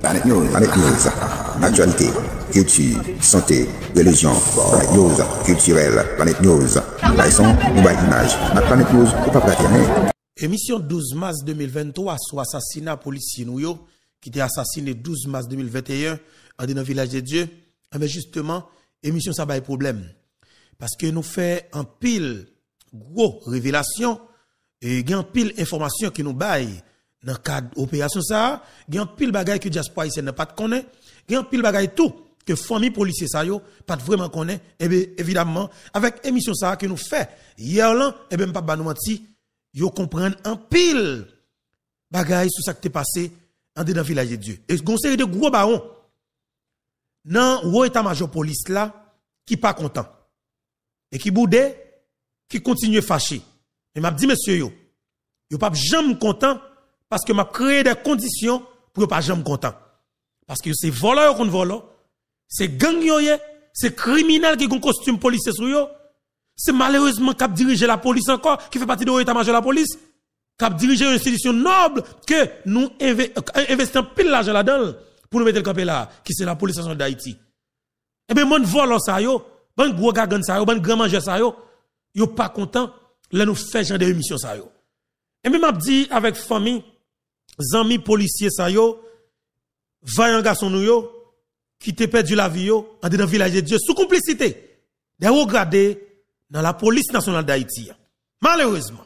Planète News, culture, santé, religion, News, culturelle, Planète News, ou image, Émission 12 mars 2023 sur assassinat policier Nouyo, qui était assassiné 12 mars 2021 dans le village de Dieu. Ah, mais justement, émission ça va problème. Parce que nous fait un pile gros révélation et un pile information qui nous baille dans le cadre opération ça il y a pile bagaille que diaspora n'a pas de connaître, il y a pile bagaille tout que famille policiers ça yo pas vraiment connaître et eh bien évidemment avec émission ça que nous fait hier là et eh ben pas nous menti yo comprendre en pile bagaille sur ça qui t'est passé en dedans village de Dieu et une série de gros barons dans haut état-major police là qui pas content et qui boudait qui continue fâché et m'a dit monsieur yo yo pas jamais content parce que m'a créé des conditions pour pas jamais content. Parce que c'est voleur qu'on vole, c'est gang c'est criminel qui ont costume policier sur yo. C'est malheureusement cap diriger la police encore, qui fait partie de l'état-major de la police, a diriger une institution noble que nous euh, investissons pile l'argent là-dedans pour nous mettre le campé là, qui c'est la police nationale d'Haïti. Et eh bien, mon voleur ça yo, gros ça yo, bon grand ça yo, yo pas content, là nous faisons genre des émissions ça Et eh bien, m'a dit avec famille, Zami policiers ça yo, vaillant garçon nous yo, qui te perdu la vie yo, en dedans village de Dieu, sous complicité, De regarder... dans la police nationale d'Haïti. Malheureusement,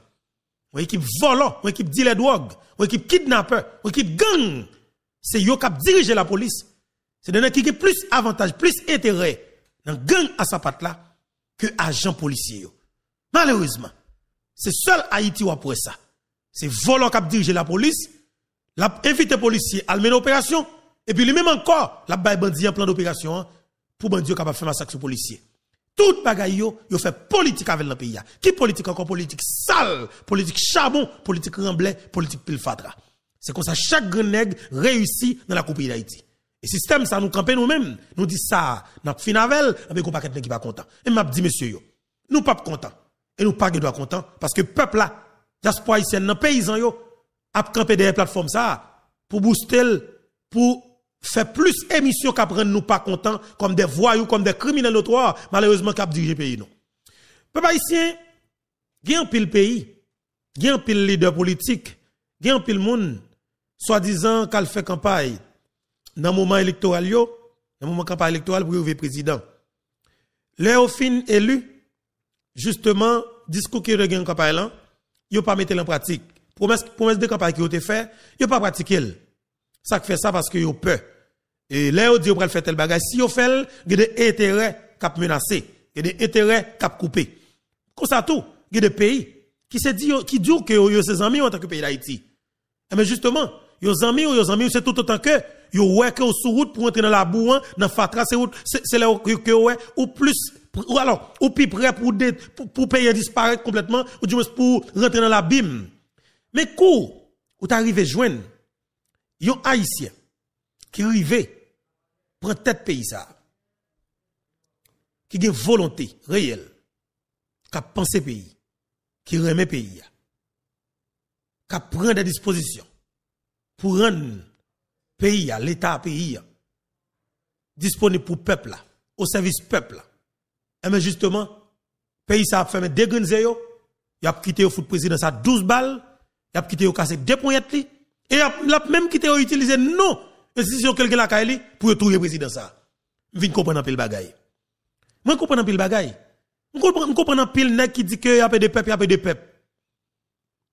une équipe volant, ou équipe dealer drogue, ou équipe kidnappeur, ou équipe gang, c'est yo qui dirige la police. C'est des qui ont plus avantage, plus intérêt dans gang à sa patte là que agent policier. Malheureusement, c'est seul Haïti ou après ça. C'est volant qui dirige la police, l'a invité policier à mener opération et puis lui-même encore l'a bail bandit en plan d'opération hein, pour bandit capable faire massacre sur policier. Tout bagaille yo, yo fait politique avec le pays hein. Qui politique encore politique sale, politique charbon, politique remblai, politique pilfatra. C'est comme ça chaque grand réussit dans la coupe d'Haïti. Et système ça nous campe nous-mêmes, nous dit ça, n'a finavel, avec un ne qui pas content. Et m'a dit monsieur yo, nous pas content et nous pas doit content parce que peuple là, diaspora haïtienne, paysan yo à camper des plateformes ça pour booster pour faire plus émissions qu'à prendre nous pas content comme des voyous comme des criminels notoires malheureusement cap diriger pays non peuple haïtien il pile pays gien pile leader politique gien pile monde soi-disant qu'elle fait campagne dans le moment électoral dans le moment campagne électorale pour le président les fin élu justement discours qui regagne campagne là yo pas mettre en pratique promesse, promesse de campagne qui ont été faite, ils n'ont pas pratique. Ça fait ça parce qu'ils ont peur. Et là, on dit, on va faire tel bagage. Si on fait, il y a des intérêts cap menacés. Il y a des intérêts cap coupés. Comme ça, tout. Il y a des pays qui se dit, qui disent que ont ses amis en tant que pays d'Haïti. Mais eh justement, ont amis ou ont amis, c'est tout autant que, yo ouais que sur route pour entrer dans la boue, hein, dans fatra, c'est c'est là que ouais, ou plus, ou alors, ou pire prêt pour, pour, payer disparaître complètement, ou du moins pour rentrer dans l'abîme. Mais cours où tu arrives joindre un haïtien qui arrive pour tête pays qui a une volonté réelle qui pense, pensé pays qui remet pays qui prend des dispositions pour rendre pays l'état pays disponible pour peuple au service peuple et eh mais justement pays ça a fait des il a quitté au foot président ça 12 balles il a quitté au casse deux pointes et il a même quitté utiliser non institution quelqu'un la caille pour trouver président ça. Vinn comprendre un bagaille. Moi comprendre un bagaille. Je comprends un pile nèg qui dit que y a des de peuple, y a des de peuple.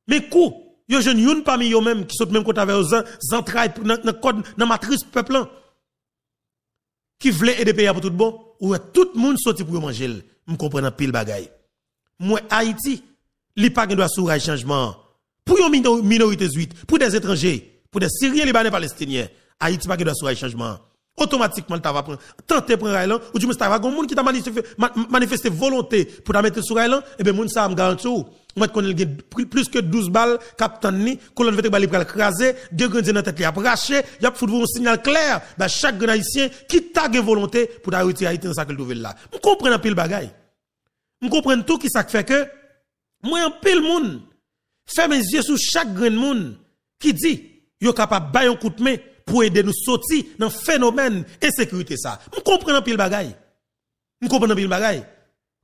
Mais coup, yo jeune youn parmi yo même qui saute même côté avec aux entrailles dans code dans matrice peuple hein. qui voulait aider pays pour tout bon ou tout le monde sorti pour manger. Je comprends un pile bagaille. Moi Haïti, li pas doit sourire changement pour une minorités huit, pour des étrangers, pour des Syriens, Libanais, Palestiniens, Haïti pas doit sur un changement. Automatiquement, tu vas prendre, tenter prendre Island, ou tu vas avoir qui t'a manifesté, volonté pour la mettre sur Island, et eh bien, moun ça me garantit, moi, qu'on a plus que 12 balles, captain ni, colonne vete balles, le craser, deux grandes dans tête, il a braché, il a foutu un signal clair, bah, chaque grand haïtien qui t'a volonté pour arrêter retirer Haïti dans sa nouvelle là. Je comprends un pile bagaille. Je comprends tout qui ça fait que, moi, un pile monde, Fermez les yeux sur chaque grand monde qui dit, yo capable bailler un coup de main pour aider nous sortir dans phénomène insécurité ça. Je comprends pile bagaille. Je comprends le bagaille.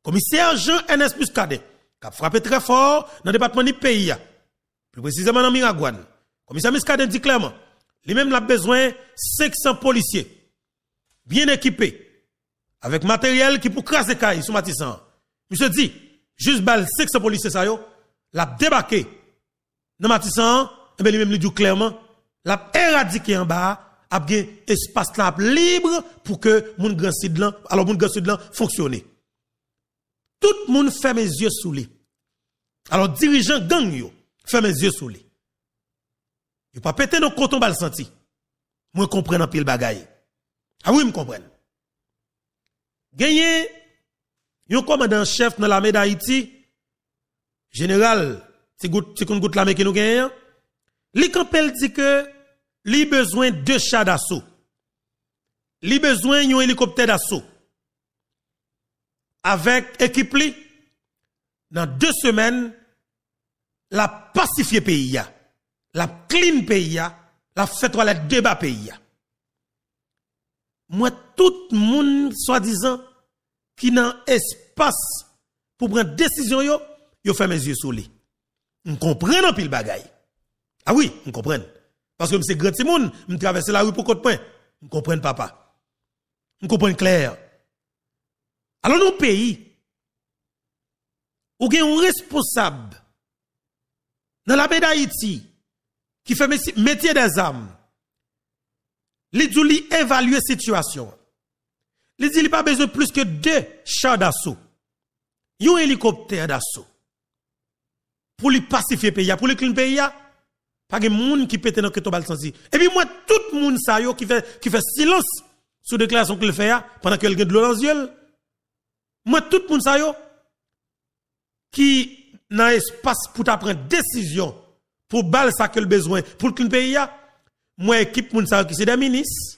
Commissaire Jean NS plus qui a frappé très fort dans le département du pays. Plus précisément dans Miragouane. Commissaire Muscadet dit clairement, lui-même a besoin 500 policiers, bien équipés, avec matériel qui pour craser cailles sous Matissan. Monsieur dit, juste balle 500 policiers ça yo, l'a débarqué dans Matissan, et eh bien lui-même lui dit clairement, l'a éradiqué en bas, a bien espace là libre pour que mon grand sud alors mon grand sud fonctionne. Tout le monde fait mes yeux sous lui. Alors dirigeant gang yo, fait mes yeux sous lui. Il pas pété nos coton bal senti. Moi comprends en pile bagaille. Ah oui, me comprendre. Gagné, un commandant chef dans l'armée d'Haïti, général, c'est qu'on goûte la qui nous gagne. Hein? Li dit que li besoin deux chats d'assaut. Li besoin d'un hélicoptère d'assaut. Avec équipe dans deux semaines, la pacifier pays, la clean pays, la fait toilette débat pays. Moi, tout le monde, soi-disant, qui n'a espace pour prendre décision, yo, yo fait mes yeux sur lui. On comprend en pile bagay. Ah oui, on comprend. Parce que c'est grand Simon, me traverser la rue pour côté point. On comprend papa. On comprend clair. Alors nous pays ou gen un responsable dans la baie d'Haïti qui fait métier des armes, Li dit li évaluer situation. Li dit li pas besoin plus que deux chars d'assaut. Un hélicoptère d'assaut pour lui pacifier pays, pour lui clean pays, pas de monde qui pète dans le bal sans Et puis moi, tout le monde qui fait, qui fait silence sur déclaration qu'il fait pendant qu'il a de l'eau Moi, tout le monde ça yo, qui n'a espace pour prendre décision, pour bal ça qu'il besoin, pour le clean pays, moi, équipe moun ça qui c'est des ministres,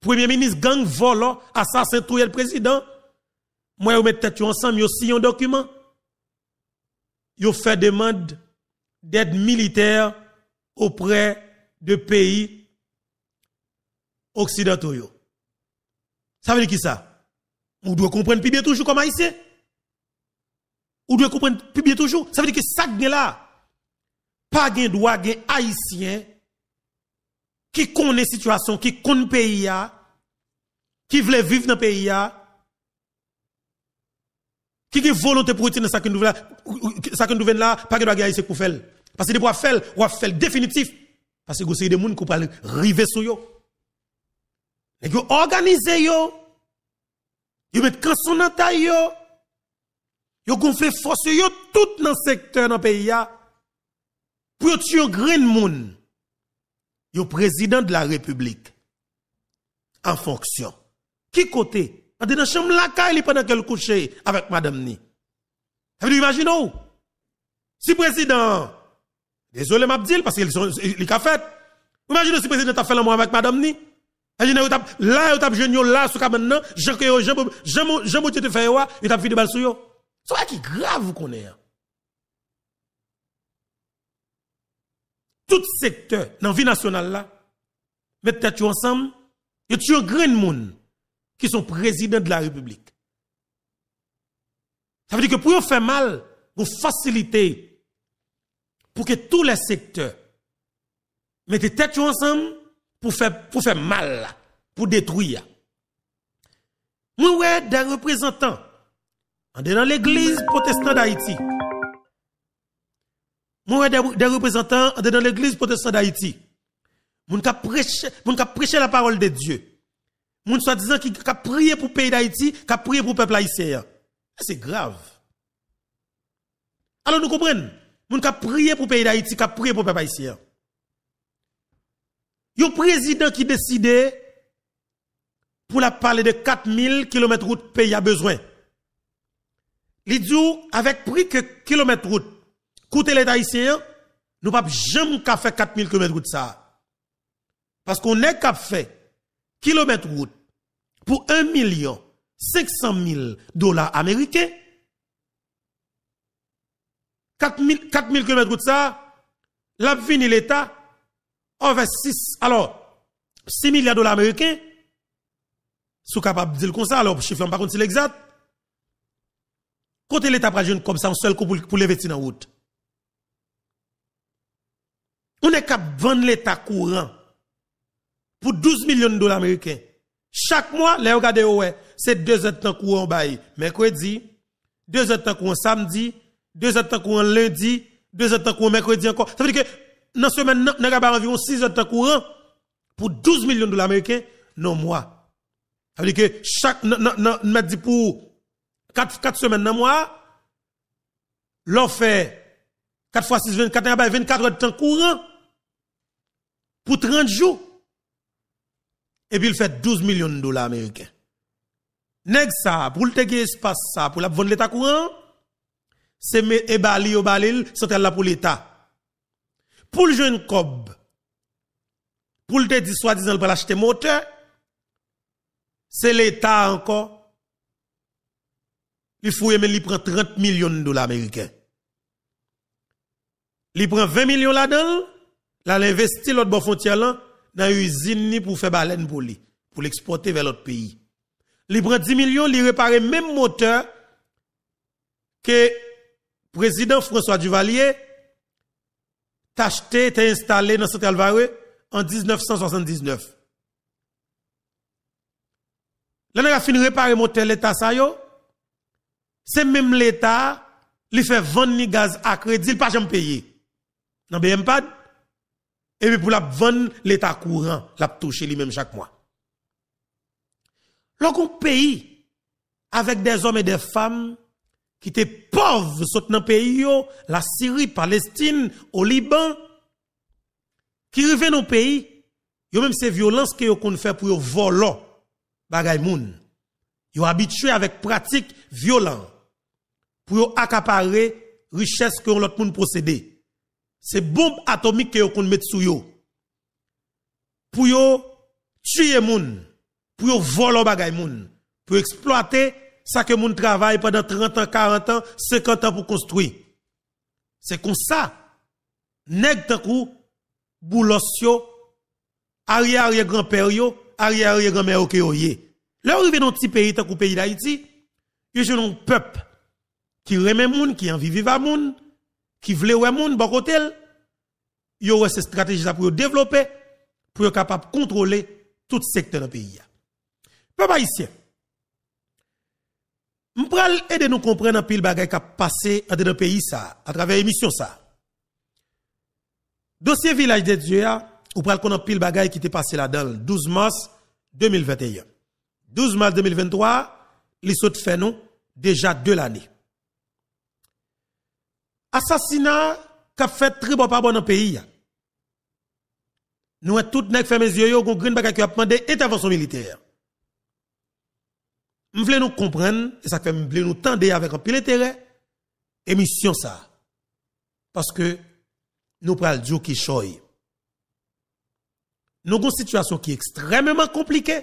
premier ministre, gang volant, assassin tout le président, moi, yo mette tête ensemble, vous signez un document ont fait demande d'aide militaire auprès de pays occidentaux. Ça veut dire qui ça On doit comprendre plus bien toujours comme haïtien. On doit comprendre plus bien toujours. Ça veut dire que ça là, pas de droit haïtien qui connaît la situation, qui connaît le pays, qui veut vivre dans le pays. Qui a volonté pour retirer sa nouvelle là, pas de gagner pour faire. Parce que doit pour faire, ou faire définitif. Parce que vous avez des gens qui peuvent arriver sur eux. ils vous organisez eux. Vous mettez canson dans la yo. Vous gonflez force yo tout dans le secteur dans le pays. Pour tuer un grand monde. Vous président de la République. En fonction. Qui côté a dit dans la chambre la caille pendant qu'elle couchait avec madame ni. Vous imaginez Si président, désolé Mabdil, parce qu'il sont, ils Imaginez si président a fait l'amour avec madame ni. Imaginez, là, il a jeune, là, sous maintenant, je que jean jean jean tu te fait, il a fait des balles sur yo. C'est qui grave, vous connaissez. Hein? Tout secteur, dans la vie nationale là, mettez tête ensemble, et tu un grand monde qui sont présidents de la République. Ça veut dire que pour faire mal, vous faciliter. pour que tous les secteurs mettez tête ensemble pour faire, pour faire mal, pour détruire. Moi, ouais, des représentants, en dans l'église protestante d'Haïti. Moi, des, des représentants, en dans l'église protestante d'Haïti. Moi ka prêcher la parole de Dieu moun soit disant qui a prié pour le pays d'Haïti, qui a prié pour le peuple haïtien. C'est grave. Alors nous comprenons, moun qui a prié pour le pays d'Haïti, qui a prié pour le peuple haïtien. Un président qui décide pour la parler de 4000 km route pays a besoin. Il dit avec prix que kilomètre route coûte l'État haïtien, nous pas jamais faire 4000 km route ça. Parce qu'on est qu'à faire km route pour 1 million 500 000 dollars américains. 4 000, km de ça, la fini l'État, over 6, alors, 6 milliards de dollars américains, sous capable de dire comme ça, alors, le chiffre, par contre, c'est l'exact. Côté l'État prend comme ça, on seul coup pour, pour lever dans en route. On est capable de vendre l'État courant pour 12 millions de dollars américains. Chaque mois, les regardez, c'est deux heures de temps courant. Mercredi, deux heures de temps courant samedi, deux heures de temps courant lundi, deux heures de temps courant mercredi encore. Ça veut dire que, dans la semaine, nous avons environ 6 heures de temps courant pour 12 millions de dollars américains, non mois. Ça veut dire que chaque, nous pour 4, semaines dans mois, l'on fait 4 fois 6, 24, 24 heures de temps courant pour 30 jours et puis il fait 12 millions de dollars américains. Nèg ça, pour le faire espace ça, pour la vendre l'État courant, c'est me bali au balil, c'est là pour l'État. Pour le jeune cob, pour le dire soi-disant, pour l'acheter moteur, c'est l'État encore. Il faut mais il prend 30 millions de dollars américains. Il prend 20 millions là-dedans, là l'investit l'autre bord frontière là, dans l'usine pour faire baleine pour pour l'exporter vers l'autre pays. Il prend 10 millions, il répare même moteur que président François Duvalier t'a acheté, t'a installé dans Central en 1979. Là, a fini de réparer moteur l'État, ça C'est même l'État, il fait vendre gaz à crédit, il pas jamais payé Dans BMPAD, et puis pour la vendre l'état courant, l'a toucher lui-même chaque mois. un pays avec des hommes et des femmes qui étaient pauvres sont dans pays la Syrie, Palestine, au Liban qui reviennent au pays, yo même ces violences que ont fait pour yo voler bagay moun. Yo habitué avec pratique violente pour accaparer accaparer richesse que l'autre monde possédait c'est bombe atomique que vous mettre sous yo pour yo tuer moun pour yo voler bagay moun pour exploiter ça que moun travaille pendant 30 ans 40 ans 50 ans pour construire c'est comme ça nèg tan kou boulos yo arrière arrière grand-père yo arrière arrière grand-mère OK yo ye. leur rive dans petit pays tan kou pays d'Haïti yo un peuple qui remet moun qui envie vivre à moun qui voulait ouais monde bon côté yo cette stratégie ça pour développer pour être capable de contrôler tout secteur du pays peuple haïtien m'pral aider nous comprendre pile bagay qui a passé dans le pays ça à travers émission ça dossier village des dieux hein, ou pral un pile bagay qui était passé là-dedans 12 mars 2021 12 mars 2023 les saute fait nous déjà deux l'année assassinat qui a fait très bon pas bon dans le pays. Nous, hein, tout nèg fait mes yeux, nous green fait qui a demandé intervention militaire. Nous voulons nous comprendre, et ça fait nous nous tendre avec un pile intérêt, émission ça. Parce que nous prenons le qui choy. Nous avons une situation qui est extrêmement compliquée.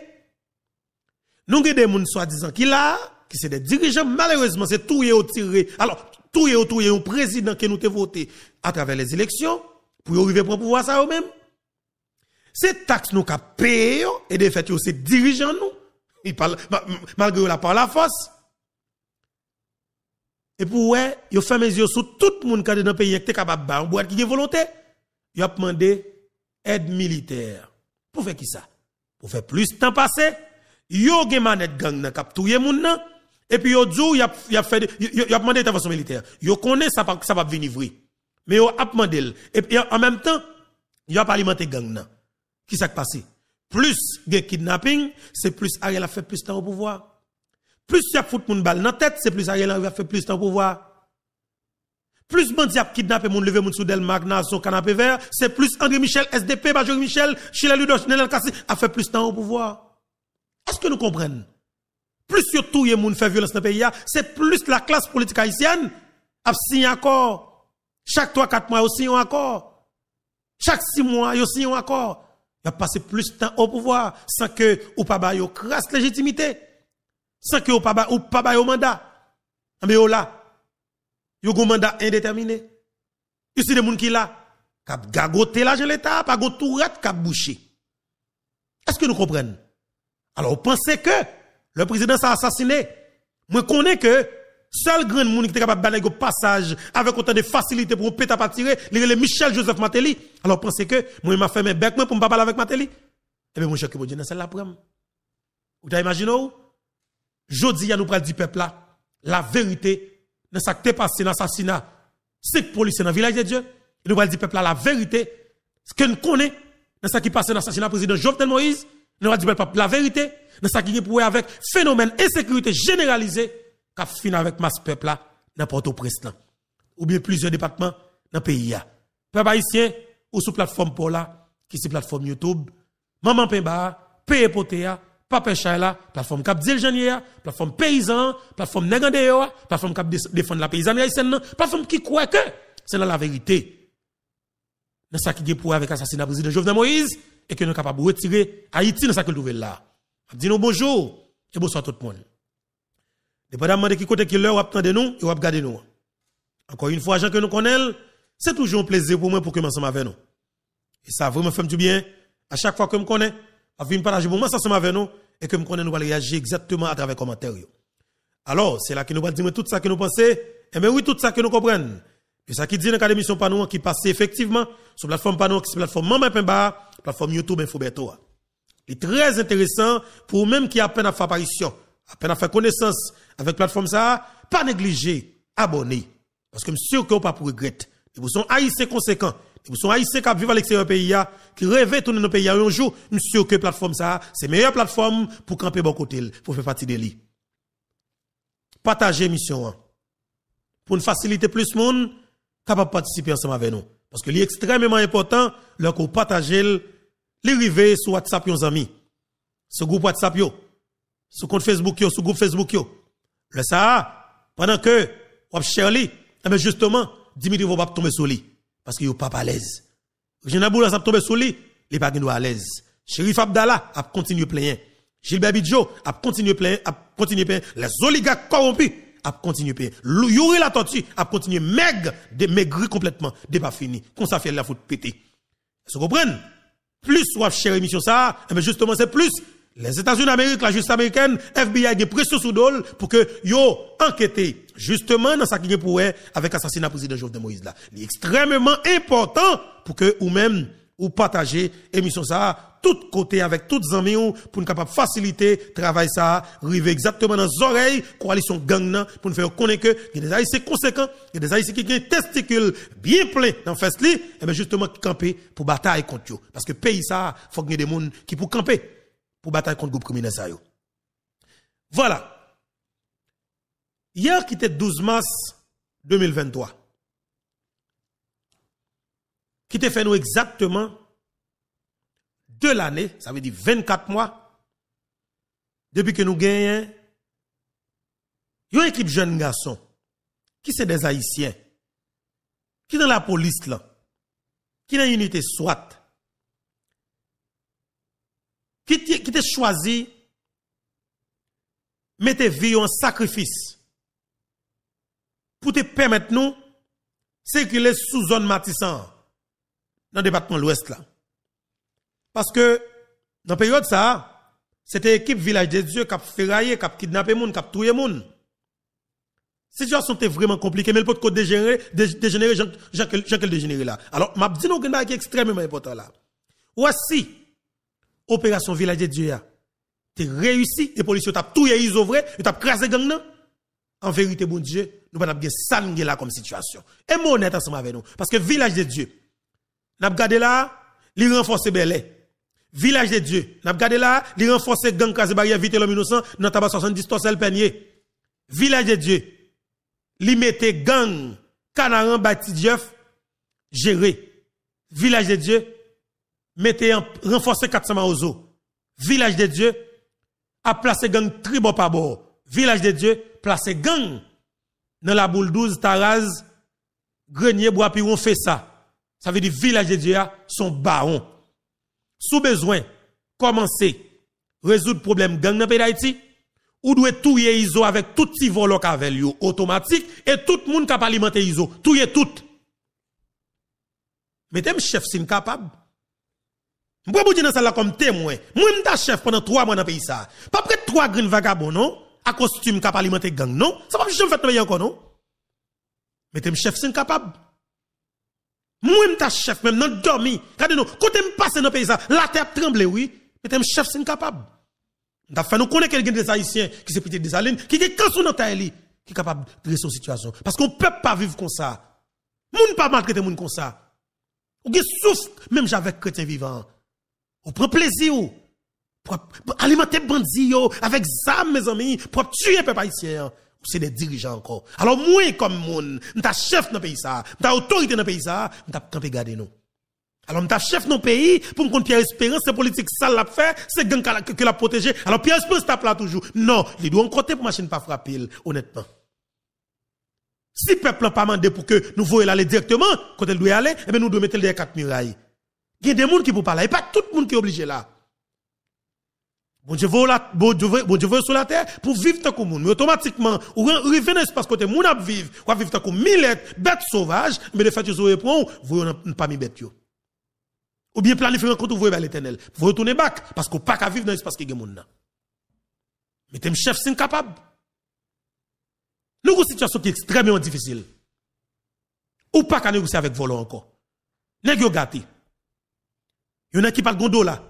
Nous avons des gens soi-disant qui là, qui sont des dirigeants, malheureusement, c'est tout et au tiré. Alors, tout est tout yon président qui nous te voté à travers les élections pour arriver pour pouvoir ça eux même, C'est taxe nous qu'a payé et de fait c'est dirigeant nous. Malgré yon malgré la par la force. Et pour yon, yon fait mes yeux sur tout le monde qui est dans le pays qui est capable de qui est volonté. yon a demandé aide militaire. Pour faire qui ça Pour faire plus de temps passer. Yo gen manette gang nan kap touye moun nan. Et puis, aujourd'hui, il a fait, y a demandé intervention militaire. Yo connaît ça va, ça va venir vrai. Mais yo a demandé. Et en même temps, il a alimenté gang nan. Qui s'est passé? Plus, des kidnapping, c'est plus Ariel a fait plus de temps au pouvoir. Plus y a fout moun dans la tête, c'est plus Ariel a fait plus de temps au pouvoir. Plus y a kidnappé moun levé moun soudel magna son canapé vert, c'est plus André Michel, SDP, Major Michel, Chile Nel Nenel Kassi, a fait plus de temps au pouvoir. Est-ce que nous comprenons? plus surtout les moun fait violence dans le pays, hein. c'est plus la classe politique haïtienne a signé encore. Chaque 3-4 mois, ils signent un accord. Chaque 6 mois, ils encore, un accord. Ils passé plus de temps au pouvoir sans que ou pas baille crasse légitimité. Sans que ou pas ou mandat. Ah, mais yon oh là, ils un mandat indéterminé. Ils sont des gens qui là, qui gagoté l'argent de l'État, tout rat, qui bouché. Est-ce que nous comprenons? Alors, vous pensez que le président s'est assassiné. Moi, connais que seul grand monde qui était capable de au passage avec autant de facilité pour péter à tirer, le Michel Joseph Matéli. Alors pensez que moi, il m'a fait mes becs pour pas parler avec Matéli. Eh bien, mon cher, que vous Dieu, c'est la preuve. Vous où? imaginé où? Jodi, nous prenons du peuple là, la vérité, dans ce qui est passé, dans l'assassinat, c'est policiers dans le village de Dieu. Et nous prenons du peuple là, la vérité, ce que nous connaissons, dans ce qui est passé dans l'assassinat président Jovenel Moïse, nous prenons du peuple la vérité, dans ce qui est pour avec phénomène insécurité généralisée qui fini avec masse peuple là dans port au Ou bien plusieurs départements dans le pays Peuple haïtien ou sous plateforme pour là qui c'est plateforme YouTube, maman Pemba, paye Pape Papa Chayla, plateforme Cap La plateforme Paysan, plateforme Negandeo, plateforme Cap défendre la paysanne haïtienne, plateforme qui croit que c'est la vérité. Dans ce qui est pour avec assassinat président Jovenel Moïse et que nous sommes capables de retirer Haïti dans sa que là. Dis-nous bonjour et bonsoir tout le monde. Dépendamment de qui côté qui l'heure, de nous et regardez nous. Encore une fois, gens que nous connaissons, c'est toujours un plaisir pour moi pour que ensemble avec nous. Et ça vraiment fait du bien. À chaque fois que je connais, à venir partager moment ensemble avec nous et que je connais, nous allons réagir exactement à travers les commentaires. Alors, c'est là que nous allons dire tout ça que nous pensons, et eh oui, tout ça que nous comprenons. Et ça qui dit dans l'émission Panou qui passe effectivement sur la plateforme Panou, qui est la plateforme Maman Pemba, plateforme YouTube InfoBetoa. Il est très intéressant pour même qui a peine à faire apparition, à peine à faire connaissance avec plateforme ça, pas négliger, abonner. Parce que je suis sûr qu'on pas pour regretter. vous sont haïssé conséquents. vous sont haïtiens qui vivent à l'extérieur pays, hein, qui rêvent tourner le pays hein. un jour. Je suis sûr que plateforme ça, c'est meilleure plateforme pour camper bon côté, pour faire partie de lui. Partagez mission. Hein. Pour nous faciliter plus de monde, capable de participer ensemble avec nous. Parce que c'est extrêmement important, leur partager. partage les rive sur WhatsApp yon amis. ce groupe WhatsApp yo. Sur compte Facebook yo, sur groupe Facebook yo. Le ça, pendant que vous Shirley, mais justement, Dimitri va pas tomber sur lui parce qu'il n'est pas à l'aise. Jean Boulas ça tombé sur lui, il n'est pas à l'aise. Chérif Abdallah a continué plein. Gilbert Bidjo a continué plein, a continué plein. Les oligarques corrompus a continué plein. Yuri la tortue a continué maigre, de maigri complètement, de pas fini. Qu'on ça fait la foute péter. Vous comprenez? plus soif chère émission ça, mais eh ben justement c'est plus les États-Unis d'Amérique, la justice américaine, FBI des pressions sous dol pour que yo enquêté justement dans ça qui est pour avec assassinat président Jovenel Moïse là. C'est extrêmement important pour que ou même ou partager émission ça tout côté avec toutes amis pour nous capable faciliter travail ça arriver exactement dans les oreilles coalition gang nan, pour nous faire connaître que il des haïtiens conséquents il y a des haïtiens qui ont des testicules bien pleins dans fest li et eh bien justement qui camper pour bataille contre eux parce que pays ça faut qu'il y des gens qui pour camper pour bataille contre groupe criminel ça voilà hier qui était 12 mars 2023 qui te fait nous exactement de l'année, ça veut dire 24 mois, depuis que nous gagnons, une équipe jeune garçon, qui c'est des Haïtiens, qui dans la police là, qui dans l'unité SWAT, qui te choisi, mettez vie en sacrifice pour te permettre nous est sous zone matissante dans le département de l'Ouest là. Parce que dans la période ça, c'était équipe village des dieux qui a ferraillé, qui a kidnappé gens, qui a tué La Situation était vraiment compliquée, mais le pot de dégénérer, dégénérer, j'ai qu'elle dégénérer là. Alors, m'a dit nous que est extrêmement important là. Voici... si, opération village des dieux, a réussi, Les policiers ont tué les vrai, et ont crasé gang En vérité, mon Dieu, nous pas bien ça comme situation. Et moi, honnête ensemble avec nous. Parce que village des dieux, N'a regardé là, il renforce Belé... Village de Dieu. N'a regardé là, il renforce gang casse barrière vite l'homme innocent 70 Torsel Peigné. Village de Dieu. Il mette gang Canaran Bati Dieuf géré. Village de Dieu mettez en renforcer 400 ozo. Village de Dieu a placé gang tribo Village de Dieu placé gang dans la boule 12 Taraz Grenier Bois on fait ça. Ça veut dire village de Dieu sont barons. Sous besoin, commencer résoudre problème gang dans pays d'Haïti ou doit tout iso avec tout petit volo avec automatique et tout le monde capable alimenté iso, tout tout. Mais t'es chef incapable. capable. Moi, je pas dans ça comme témoin. Moi, je suis chef pendant trois mois dans le pays. Ça. Pas près de trois grands vagabonds, non? À costume a alimenté gang, non? Ça va pas juste faire encore, non? Mais chef, incapable capable. Moi, je suis chef, même, non, dormi. Regardez-nous, quand je passe dans le pays, la terre tremble, oui. Mais je chef, c'est incapable. Nous fait nous connaissons quelqu'un des Haïtiens qui s'est pété des alines, qui est quand son qui est capable de résoudre son situation. Parce qu'on ne peut pas vivre comme ça. ne Moun pas maltraiter moun comme ça. On souffre, même j'avec chrétien vivant. On prend plaisir, pour alimenter bandits, avec zam, mes amis, pour tuer les peuple haïtien. Hein c'est des dirigeants encore. Alors moi comme monde, m'ta chef dans pays ça, m'ta autorité dans pays ça, m'ta camper garder nous. Alors m'ta chef dans pays pour me Pierre Espérance, c'est politique sale l'a fait, c'est gang que l'a protéger Alors Pierre Espérance tape là toujours. Non, il doit en côté pour machine pas frapper honnêtement. Si peuple n'a pas demandé pour que nous voyons aller directement, quand elle doit aller, eh bien nous devons mettre les quatre murailles. Il y a des gens qui ne peuvent pas là, et pas tout le monde qui est obligé là. Bon Dieu veut sur la terre pour vivre tant qu'on monde. Mais automatiquement, ou arrive dans l'espace côté monde a vivre, ou vivre tant qu'on Mille Bêtes sauvages... mais le fait que vous répond, vous n'avez pas mis bête Ou bien planifier un compte vous vers ben, l'éternel. Vous retournez back, parce qu'on pas qu'à vivre dans l'espace qui est monde Mais t'es chef, c'est incapable. Nous avons une situation qui est extrêmement difficile. Ou pas qu'à négocier avec volant encore. N'est-ce gâté. Il y en a qui parlent gondola.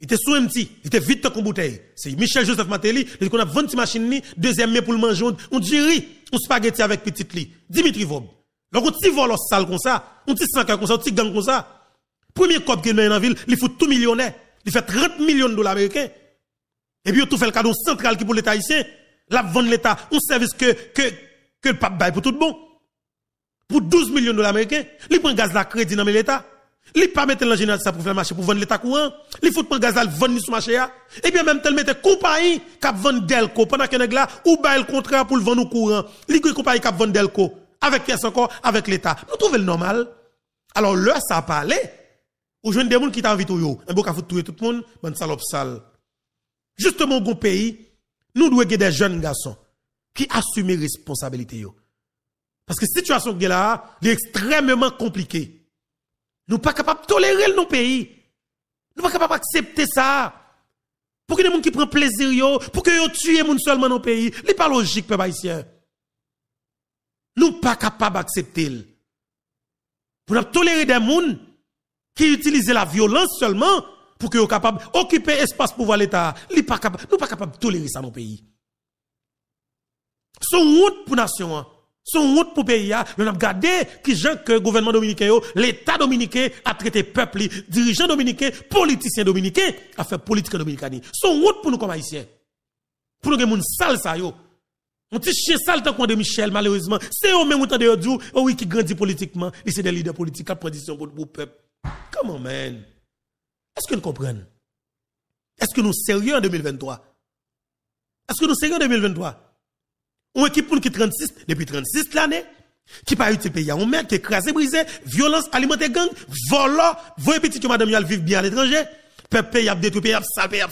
Il était sous un petit, il était vite comme bouteille. C'est Michel Joseph Matéli, il qu'on a 20 machines, deuxième mais pour le manger, on dirait, on spaghetti avec petit lit. Dimitri Vob. Donc on tire vol sale comme ça, on petit sans comme ça, on tire gang comme ça. Premier cop qui est dans la ville, il faut tout millionnaire. Il fait 30 millions de dollars américains. Et puis on tout fait le cadeau central qui pour l'État ici La vendre l'État, un service que, que, que le pape bâille pour tout bon. Pour 12 millions de dollars américains, il prend gaz la crédit dans l'État. Li pas mettre l'ingénieur ça pour faire marché pour vendre l'état courant. Il faut prendre gaz à vendre sur marché Et eh bien même tel mettre compagnie qui vendre Delco pendant que nèg là ou ba le contrat pour le vendre au courant. Li compagnie qui vendre Delco avec qui encore avec l'état. Nous trouvons le normal. Alors l'heure, ça parler ou jeune des gens qui au yo. Un beau ka tout le monde, ben salope sale. Justement bon pays, nous devons des jeunes garçons qui assument responsabilité yo. Parce que situation là, est extrêmement compliquée. Nous pas capables de tolérer nos pays. Nous ne pas capables d'accepter ça. Pour que des gens qui prennent plaisir, pour que tuent tuez gens seulement dans le pays, ce n'est pas logique, peuple haïtien. Nous pas capables d'accepter. Pour tolérer des gens qui utilisent la violence seulement pour que soient capables d'occuper l'espace pour l'État. Nous pas capables de tolérer ça dans le pays. C'est route pour nation. Hein. Son route pour pays, nous hein. a regardé qui j'en que le gouvernement dominicain, l'État dominicain a traité peuple, dirigeant dominicain, politicien dominicain, a fait politique dominicaine. Son route pour nous comme haïtiens. Pour nous, nous sale ça, yo. On petit chien sale tant qu'on de Michel, malheureusement. C'est eux même temps de eux oui, qui grandit politiquement, et c'est des leaders politiques qui position pour le peuple. Comment, man? Est-ce que nous comprenons? Est-ce que nous sommes sérieux en 2023? Est-ce que nous sommes sérieux en 2023? Ou équipe pour qui 36, depuis 36 l'année, qui pas utile de pays à un qui écrasé, brisé, violence, alimenté gang, volant, voyez petit que madame Yal vivre bien à l'étranger. Peuple pays a détruit, pays a sale, pays a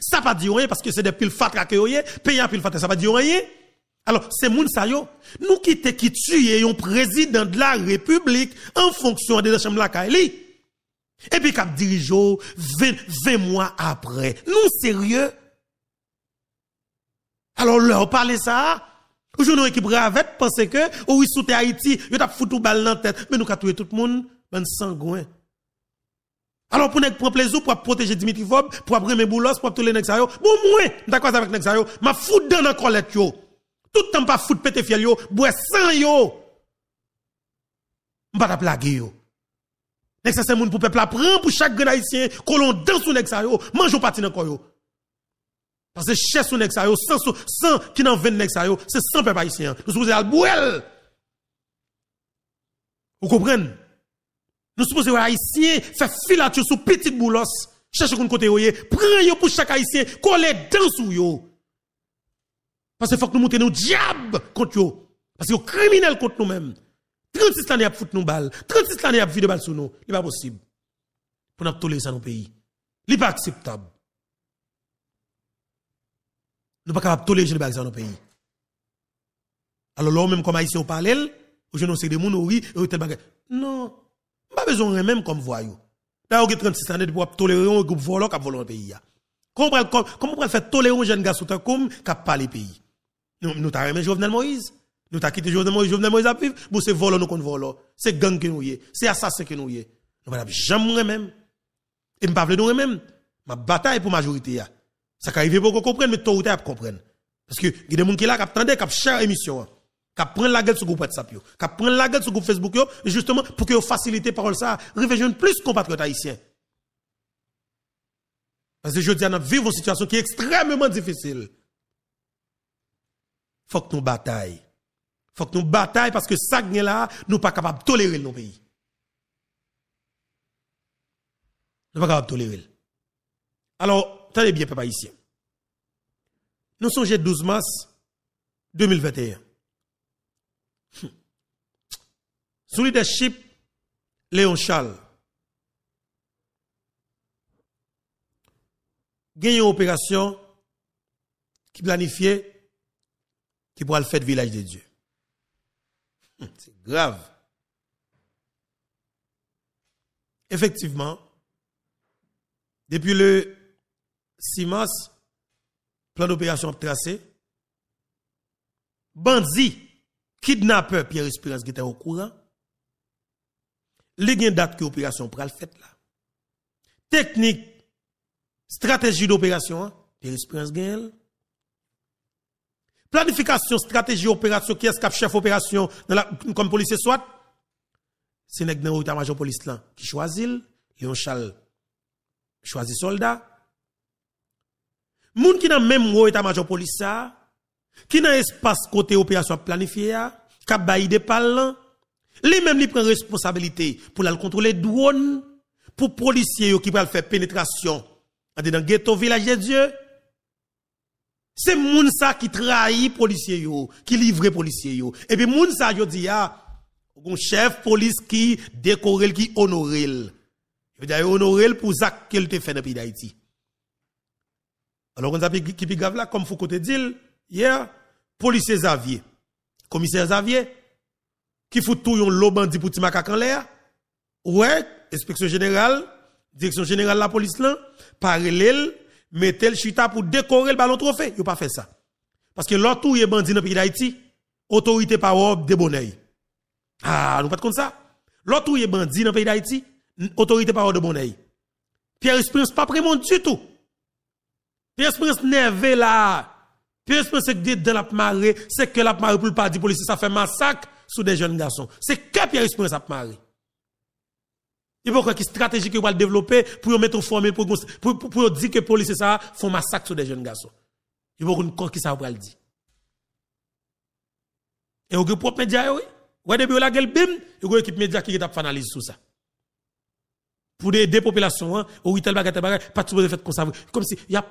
Ça pas dit rien parce que c'est des piles fatra que y'a, pays a pile fatra, ça pas dire rien. Alors, c'est moun sa yo, nous qui te qui tuer un président de la République en fonction de la chambre la Kaili. Et puis kap dirijo 20, 20 mois après. Nous sérieux? Alors leur parler ça, Aujourd'hui, l'équipe avec pense que, ou sous sont Haïti, ils ont foutu balle dans la tête. Mais nous, avons tué tout le monde, ben sangouin. Hein. Alors, pour nous prendre plaisir, pour protéger Dimitri Vob, pour prendre boulos, pour tous les Nexayo, bon, moi, d'accord avec yo, ma fout dans la colette, yo. Tout le temps, pas fout pété fiel, yo, bois sang, yo. M'pas plaguer, yo. Nexa, c'est moun pour peuple, pran pour chaque grand haïtien, l'on danse sous Nexayo, mange au parti dans yo. Parce que chez sous nexa yo, sans, sans qui n'en veut nexa c'est sans peuple haïtien. Nous supposons al bouel. Vous comprenez? Nous supposons haïtien faire filature sous petite boulos. chercher qu'on côté yoye, prenez yo pour chaque haïtien, coller dans sous yo. Parce que faut que nous montions nos diables contre yo. Parce que yo criminels contre nous-mêmes. 36 ans, a fout nos balles. 36 ans, ils a des balles sur nous. Ce n'est pas possible. Pour nous tolérer ça dans nos pays. Ce n'est pas acceptable. Nous ne pas capable de tolérer les dans nos pays. Alors là, même comme ici, on parle, je ne sais des gens, oui, et tel bagage. Non, pas besoin de même comme voyou. D'ailleurs, 36 années pour tolérer un groupe volant qui a volé le pays. Comment on peut faire tolérer un jeune garçon comme qui a parlé pays Nous, nous avons aimé Jovenel Moïse. Nous avons quitté Jovenel Moïse, Jovenel Moïse à vivre. Bon, c'est volant, nous qu'on vole, C'est gang que nous y C'est assassin que nous y Nous ne pouvons jamais même. Et nous ne pas nous même. Ma bataille pour la majorité. Ça arrive pour qu'on comprenne, mais le monde a comprendre. Parce que, il y a des gens qui là, qui attendent, qui émission. Hein. qui prennent la gueule sur le groupe WhatsApp, qui prennent la gueule sur le groupe Facebook, justement, pour que la parole ça, une plus compatriotes haïtiens. Parce que je dis, on vit une situation qui est extrêmement difficile. Il Faut que nous Il Faut que nous bataille parce que ça, là, nous pas capables de tolérer nos pays. Nous ne sommes pas capables de tolérer. Alors, Tenez bien, papa ici. Nous sommes 12 mars 2021. Sous leadership, Léon Charles. Gagne une opération qui planifiait qui pourra le faire village de Dieu. Hum, c'est grave. Effectivement, depuis le Simas, plan d'opération tracé. Bandit, kidnappeur Pierre Espérance qui était au courant. Les date que opération pral fait là. Technique, stratégie d'opération, hein, Pierre Espérance gagne. Planification, stratégie, opération, qui est-ce chef opération comme policier soit? C'est le major police là qui choisit, Léon Charles choisit soldat, Moun qui n'a même gros état-major police ça, qui na espace côté opération planifiée, qui bailli des parlant, lui même lui prend responsabilité pour la contrôler drone pour policiers qui va faire pénétration dans ghetto village de Dieu. C'est moun ça qui trahit policiers yo, qui livre policiers yo. Et puis moun ça yo dit a un chef police qui décoré qui honorel, Je dire, honoré pour ça qu'il te fait dans pays d'Haïti. Alors, on a qui grave là, comme Foucault dit hier, policier Xavier, commissaire Xavier, qui fout tout yon l'eau bandit pour Timakak en l'air, ouais, inspection générale, direction générale de la police là, parallèle, mettez le chita pour décorer le ballon trophée. Yon pas fait ça. Parce que l'autre tout est bandit dans le pays d'Haïti, autorité par de bonheur. Ah, nous pas comme ça. L'autre tout est bandit dans le pays d'Haïti, autorité par ordre de bonheur. Pierre n'est pas prêt du tout. Pierre-Prince Nervé là, pierre qui dit dans la marée, c'est que la marée pour le parti policier, ça fait massacre sur des jeunes garçons. C'est que pierre Espérance a marée. Il faut qu'il stratégie qu'il va développer pour mettre formé pour, pour, dire que les policiers ça font massacre sur des jeunes garçons. Il faut qu'on qui ça va le dire. Et au propre média oui. Ouais depuis la gueule bim, il y a équipe média qui est analyse sur ça. Pour des populations, hein, ou tel pas de faire comme ça. Comme si, il y a